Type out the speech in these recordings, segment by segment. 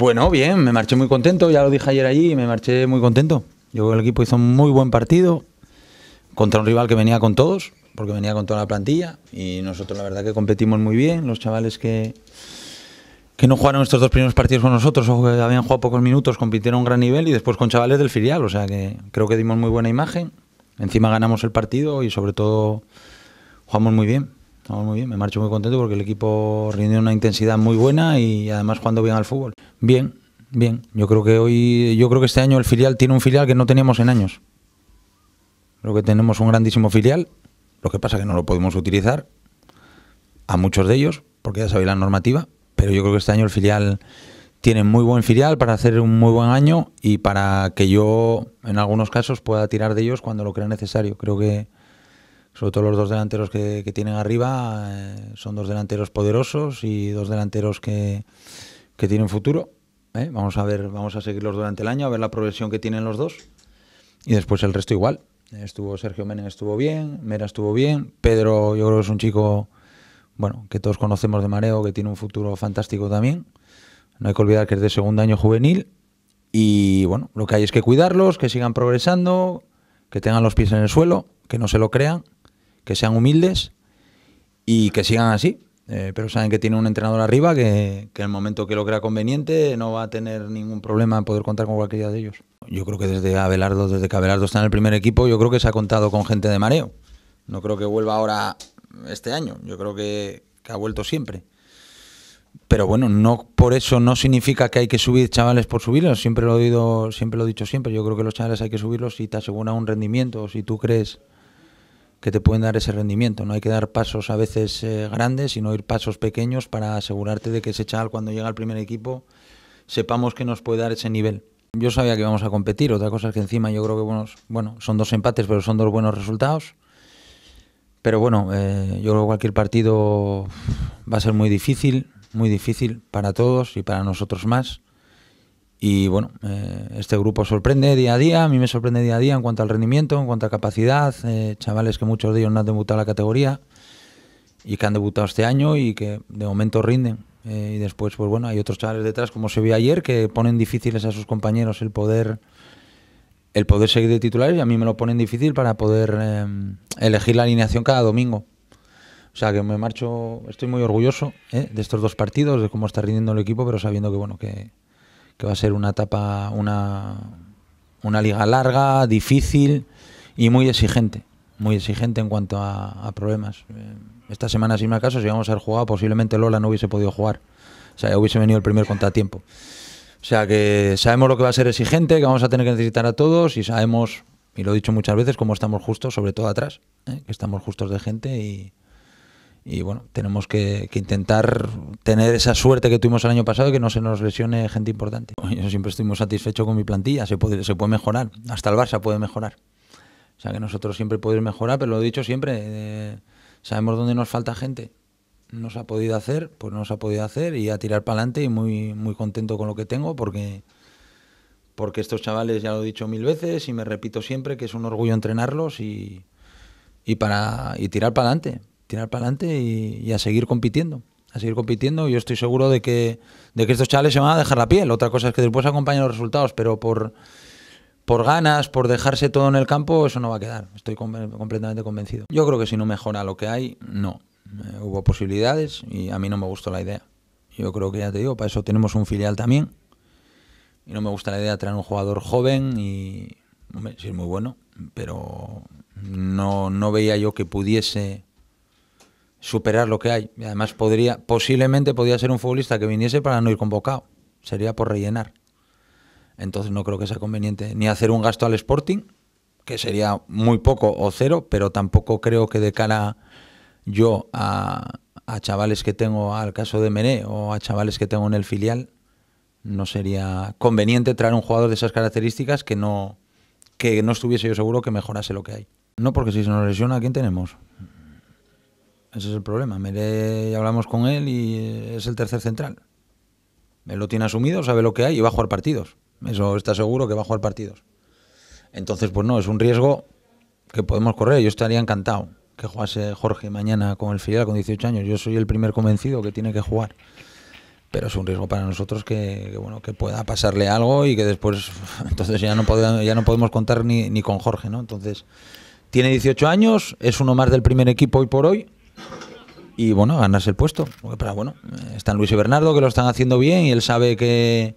Bueno, bien, me marché muy contento, ya lo dije ayer allí, me marché muy contento. Yo creo que el equipo hizo un muy buen partido contra un rival que venía con todos, porque venía con toda la plantilla y nosotros la verdad que competimos muy bien, los chavales que, que no jugaron estos dos primeros partidos con nosotros o que habían jugado pocos minutos, compitieron a un gran nivel y después con chavales del filial, o sea que creo que dimos muy buena imagen, encima ganamos el partido y sobre todo jugamos muy bien muy bien. Me marcho muy contento porque el equipo rinde una intensidad muy buena y además jugando bien al fútbol. Bien, bien. Yo creo que hoy, yo creo que este año el filial tiene un filial que no teníamos en años. Creo que tenemos un grandísimo filial. Lo que pasa es que no lo podemos utilizar a muchos de ellos, porque ya sabéis la normativa. Pero yo creo que este año el filial tiene muy buen filial para hacer un muy buen año y para que yo, en algunos casos, pueda tirar de ellos cuando lo crea necesario. Creo que sobre todo los dos delanteros que, tienen arriba, eh, son dos delanteros poderosos y dos delanteros que, tienen futuro. ¿eh? Vamos a ver, vamos a seguirlos durante el año, a ver la progresión que tienen los dos. Y después el resto igual. Estuvo Sergio Menem, estuvo bien, Mera estuvo bien, Pedro yo creo que es un chico bueno, que todos conocemos de mareo, que tiene un futuro fantástico también. No hay que olvidar que es de segundo año juvenil y bueno, lo que hay es que cuidarlos, que sigan progresando, que tengan los pies en el suelo, que no se lo crean que sean humildes y que sigan así. Eh, pero saben que tiene un entrenador arriba que, en el momento que lo crea conveniente no va a tener ningún problema en poder contar con cualquiera de ellos. Yo creo que desde Abelardo, desde que Abelardo está en el primer equipo, yo creo que se ha contado con gente de mareo. No creo que vuelva ahora este año. Yo creo que, ha vuelto siempre. Pero bueno, no por eso no significa que hay que subir chavales por subirlos. Siempre lo he oído, siempre lo he dicho siempre. Yo creo que los chavales hay que subirlos si te aseguran un rendimiento, si tú crees que te pueden dar ese rendimiento. No hay que dar pasos a veces eh, grandes, sino ir pasos pequeños para asegurarte de que ese chaval cuando llega al primer equipo sepamos que nos puede dar ese nivel. Yo sabía que íbamos a competir, otra cosa es que encima yo creo que buenos, bueno, son dos empates, pero son dos buenos resultados. Pero bueno, eh, yo creo que cualquier partido va a ser muy difícil, muy difícil para todos y para nosotros más. Y bueno, eh, este grupo sorprende día a día, a mí me sorprende día a día en cuanto al rendimiento, en cuanto a capacidad, eh, chavales que muchos de ellos no han debutado la categoría y que han debutado este año y que de momento rinden. Eh, y después, pues bueno, hay otros chavales detrás, como se vio ayer, que ponen difíciles a sus compañeros el poder el poder seguir de titulares y a mí me lo ponen difícil para poder elegir la alineación cada domingo. O sea que me marcho, estoy muy orgulloso de estos dos partidos, de cómo está rindiendo el equipo, pero sabiendo que bueno que, que va a ser una etapa, una, una liga larga, difícil y muy exigente. Muy exigente en cuanto a, problemas. Eh, esta semana, si más acaso, si íbamos a haber jugado, posiblemente Lola no hubiese podido jugar. O sea, hubiese venido el primer contratiempo. O sea, que sabemos lo que va a ser exigente, que vamos a tener que necesitar a todos y sabemos, y lo he dicho muchas veces, cómo estamos justos, sobre todo atrás, ¿eh? que estamos justos de gente y, y bueno, tenemos que, intentar tener esa suerte que tuvimos el año pasado que no se nos lesione gente importante. Yo siempre estoy muy satisfecho con mi plantilla, se puede, se puede mejorar, hasta el Barça puede mejorar. O sea que nosotros siempre podemos mejorar, pero lo he dicho siempre, eh, sabemos dónde nos falta gente. No se ha podido hacer, pues no se ha podido hacer y a tirar para adelante y muy, muy contento con lo que tengo porque, porque estos chavales ya lo he dicho mil veces y me repito siempre que es un orgullo entrenarlos y, para, y tirar para adelante tirar para adelante y, a seguir compitiendo. A seguir compitiendo. Yo estoy seguro de que, de que estos chavales se van a dejar la piel. Otra cosa es que después acompañen los resultados, pero por, por ganas, por dejarse todo en el campo, eso no va a quedar. Estoy completamente convencido. Yo creo que si no mejora lo que hay, no. Eh, hubo posibilidades y a mí no me gustó la idea. Yo creo que ya te digo, para eso tenemos un filial también. Y no me gusta la idea de traer un jugador joven y, hombre, es muy bueno, pero no, no veía yo que pudiese superar lo que hay. Además, podría, posiblemente podría ser un futbolista que viniese para no ir convocado. Sería por rellenar. Entonces no creo que sea conveniente ni hacer un gasto al Sporting, que sería muy poco o cero, pero tampoco creo que de cara yo a, chavales que tengo al caso de Mené o a chavales que tengo en el filial, no sería conveniente traer un jugador de esas características que no, que no estuviese yo seguro que mejorase lo que hay. No, porque si se nos lesiona, ¿a quién tenemos? Ese es el problema. Me hablamos con él y eh, es el tercer central. Me lo tiene asumido, sabe lo que hay y va a jugar partidos. Eso está seguro que va a jugar partidos. Entonces, pues no, es un riesgo que podemos correr. Yo estaría encantado que jugase Jorge mañana con el filial con 18 años. Yo soy el primer convencido que tiene que jugar. Pero es un riesgo para nosotros que, bueno, que pueda pasarle algo y que después entonces ya no podemos, ya no podemos contar ni, con Jorge, ¿no? Entonces, tiene 18 años, es uno más del primer equipo hoy por hoy y bueno, ganarse el puesto. Pero bueno, están Luis y Bernardo que lo están haciendo bien y él sabe que,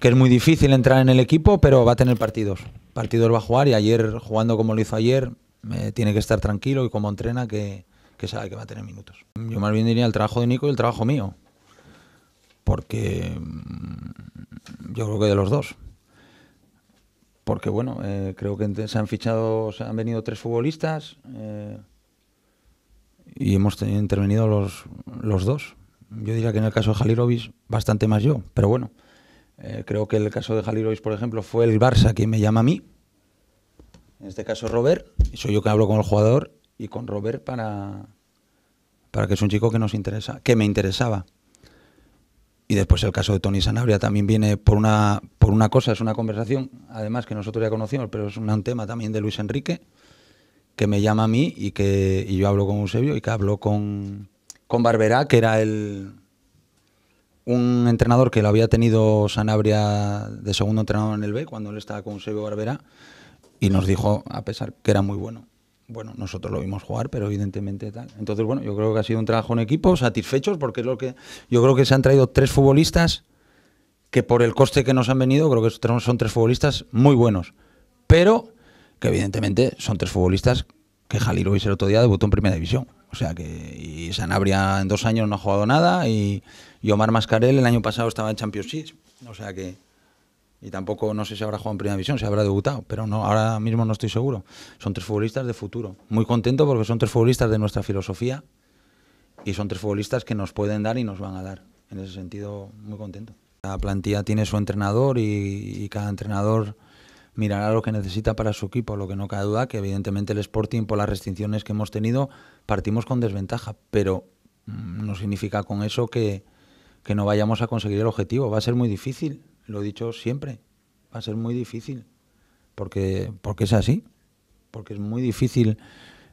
que es muy difícil entrar en el equipo, pero va a tener partidos. Partidos va a jugar y ayer, jugando como lo hizo ayer, eh, tiene que estar tranquilo y como entrena que, que, sabe que va a tener minutos. Yo más bien diría el trabajo de Nico y el trabajo mío, porque mm, yo creo que de los dos. Porque bueno, eh, creo que se han fichado, se han venido tres futbolistas. Eh, y hemos intervenido los, los dos. Yo diría que en el caso de Jalirovis bastante más yo, pero bueno, eh, creo que el caso de Jalirovis por ejemplo, fue el Barça quien me llama a mí, en este caso Robert, y soy yo que hablo con el jugador y con Robert para, para que es un chico que nos interesa, que me interesaba. Y después el caso de Tony Sanabria también viene por una, por una cosa, es una conversación, además que nosotros ya conocíamos, pero es un tema también de Luis Enrique que me llama a mí y que yo hablo con Eusebio y que habló con, con Barberá, que era el, un entrenador que lo había tenido Sanabria de segundo entrenador en el B cuando él estaba con Eusebio Barberá y nos dijo, a pesar que era muy bueno. Bueno, nosotros lo vimos jugar, pero evidentemente tal. Entonces, bueno, yo creo que ha sido un trabajo en equipo, satisfechos, porque es lo que. Yo creo que se han traído tres futbolistas que por el coste que nos han venido, creo que son tres futbolistas muy buenos. Pero que evidentemente son tres futbolistas que Jalilovic el otro día debutó en Primera División. O sea que y Sanabria en dos años no ha jugado nada y, y Omar Mascarel el año pasado estaba en League... O sea que... Y tampoco no sé si habrá jugado en Primera División, si habrá debutado, pero no, ahora mismo no estoy seguro. Son tres futbolistas de futuro. Muy contento porque son tres futbolistas de nuestra filosofía y son tres futbolistas que nos pueden dar y nos van a dar. En ese sentido, muy contento. La plantilla tiene su entrenador y, y cada entrenador mirará lo que necesita para su equipo, lo que no cabe duda que evidentemente el Sporting por las restricciones que hemos tenido partimos con desventaja, pero mm, no significa con eso que, no vayamos a conseguir el objetivo. Va a ser muy difícil, lo he dicho siempre, va a ser muy difícil, porque, porque es así, porque es muy difícil.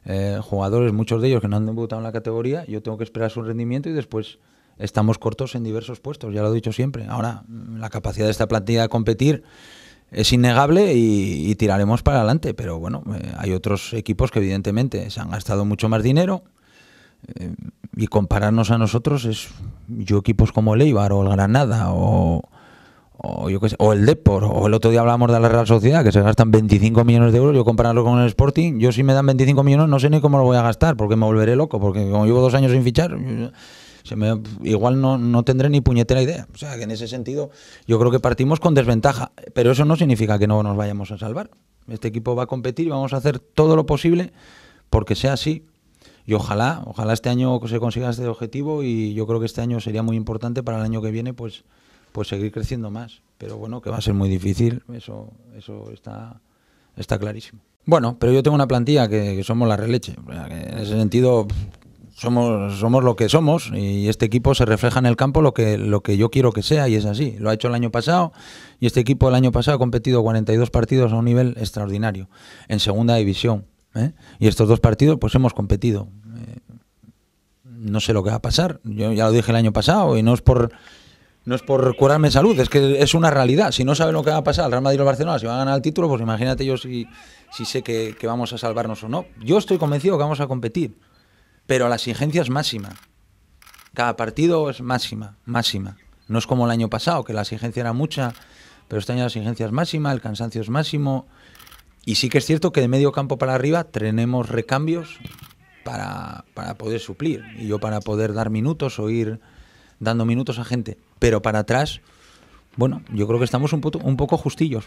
Eh, jugadores, muchos de ellos que no han debutado en la categoría, yo tengo que esperar su rendimiento y después estamos cortos en diversos puestos, ya lo he dicho siempre. Ahora, la capacidad de esta plantilla de competir es innegable y, tiraremos para adelante. Pero bueno, eh, hay otros equipos que evidentemente se han gastado mucho más dinero eh, y compararnos a nosotros es yo equipos como el Eibar o el Granada o, o yo qué o el Depor o el otro día hablamos de la Real Sociedad que se gastan 25 millones de euros. Yo compararlo con el Sporting, yo si me dan 25 millones no sé ni cómo lo voy a gastar porque me volveré loco porque como llevo dos años sin fichar igual no, tendré ni puñetera idea. O sea, que en ese sentido yo creo que partimos con desventaja, pero eso no significa que no nos vayamos a salvar. Este equipo va a competir y vamos a hacer todo lo posible porque sea así. Y ojalá, ojalá este año se consiga este objetivo y yo creo que este año sería muy importante para el año que viene, pues, pues seguir creciendo más. Pero bueno, que va a ser muy difícil, eso, eso está, está clarísimo. Bueno, pero yo tengo una plantilla que, que somos la releche. En ese sentido, somos, somos lo que somos y este equipo se refleja en el campo lo que, lo que yo quiero que sea y es así. Lo ha hecho el año pasado y este equipo el año pasado ha competido 42 partidos a un nivel extraordinario en segunda división. ¿eh? Y estos dos partidos pues hemos competido. Eh, no sé lo que va a pasar. Yo ya lo dije el año pasado y no es por... No es por curarme salud, es que es una realidad. Si no saben lo que va a pasar, el Real Madrid o el Barcelona, si van a ganar el título, pues imagínate yo si, si sé que vamos a salvarnos o no. Yo estoy convencido que vamos a competir pero la exigencia es máxima. Cada partido es máxima, máxima. No es como el año pasado, que la exigencia era mucha, pero este año la exigencia es máxima, el cansancio es máximo. Y sí que es cierto que de medio campo para arriba tenemos recambios para, poder suplir y yo para poder dar minutos o ir dando minutos a gente. Pero para atrás, bueno, yo creo que estamos un, un poco justillos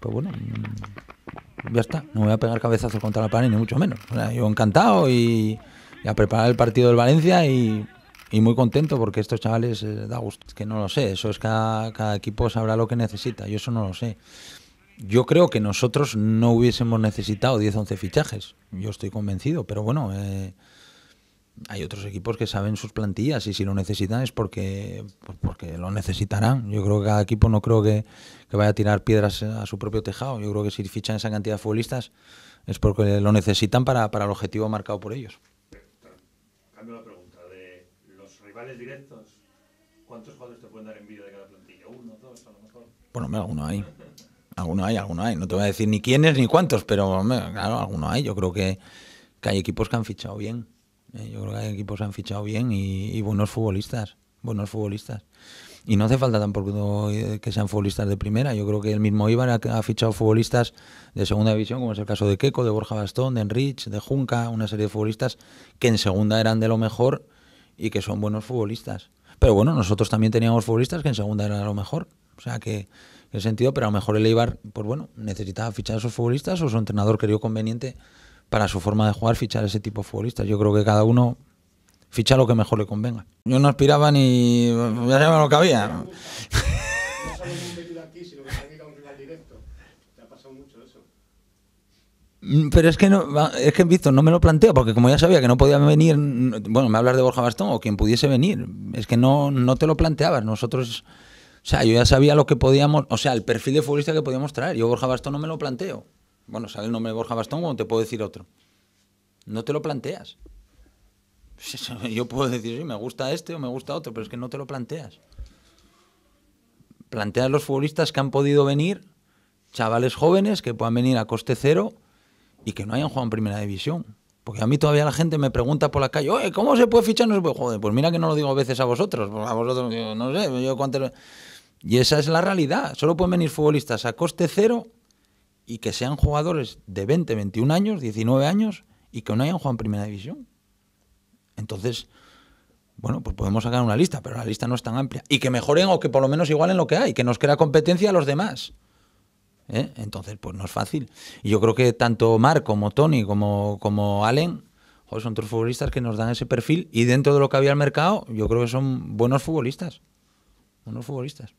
pues bueno, mm, ya está. No voy a pegar cabezazos contra la pared, ni mucho menos. yo encantado y, a preparar el partido del Valencia y, muy contento porque estos chavales eh, da gusto. Es que no lo sé, eso es que cada equipo sabrá lo que necesita, yo eso no lo sé. Yo creo que nosotros no hubiésemos necesitado 10-11 fichajes, yo estoy convencido, pero bueno, eh, hay otros equipos que saben sus plantillas y si lo necesitan es porque, pues porque lo necesitarán. Yo creo que cada equipo no creo que, vaya a tirar piedras a su propio tejado. Yo creo que si fichan esa cantidad de futbolistas es porque lo necesitan para, el objetivo marcado por ellos. Cambio la pregunta. De los rivales directos, ¿cuántos jugadores te pueden dar en envidia de cada plantilla? ¿Uno, dos, a lo mejor? Bueno, me alguno hay. Alguno hay, alguno hay. No te voy a decir ni quiénes ni cuántos, pero claro, alguno hay. Yo creo que, que hay equipos que han fichado bien. Eh, yo creo que hay equipos que han fichado bien y, buenos futbolistas, buenos futbolistas. Y no hace falta tampoco eh, que sean futbolistas de primera. Yo creo que el mismo Ibar ha fichado futbolistas de segunda división, como es el caso de Keiko, de Borja Bastón, de Enrich, de Junca, una serie de futbolistas que en segunda eran de lo mejor y que son buenos futbolistas. Pero bueno, nosotros también teníamos futbolistas que en segunda eran de lo mejor. O sea que el sentido, pero a lo mejor el Ibar, pues bueno, necesitaba fichar a esos futbolistas o su entrenador creyó conveniente para su forma de jugar fichar ese tipo de futbolistas. Yo creo que cada uno ficha lo que mejor le convenga. Yo no aspiraba ni. ya sabía lo que había. No Pero es que no, es que Víctor no me lo planteo, porque como ya sabía que no podía venir, mm, bueno, me hablas de Borja Bastón o quien pudiese venir, es que no, no te lo planteabas. Nosotros, o sea, yo ya sabía lo que podíamos, o sea, el perfil de futbolista que podíamos traer. Yo Borja Bastón no me lo planteo bueno, sale el nombre de Borja Bastón o te puedo decir otro. No te lo planteas. Yo puedo decir, sí, me gusta este o me gusta otro, pero es que no te lo planteas. Planteas los futbolistas que han podido venir, chavales jóvenes que puedan venir a coste cero y que no hayan jugado en primera división. Porque a mí todavía la gente me pregunta por la calle, oye, ¿cómo se puede fichar? No se Joder, pues mira que no lo digo a veces a vosotros. Pues a vosotros, no sé, yo cuánto... Y esa es la realidad. Solo pueden venir futbolistas a coste cero y que sean jugadores de 20, 21 años, 19 años y que no hayan jugado en primera división. Entonces, bueno, pues podemos sacar una lista, pero la lista no es tan amplia. Y que mejoren o que por lo menos igualen lo que hay, que nos crea competencia a los demás. ¿eh? Entonces, pues no es fácil. Y yo creo que tanto Marc como Tony como, como Allen son tres futbolistas que nos dan ese perfil y dentro de lo que había al mercado, yo creo que son buenos futbolistas. Buenos futbolistas.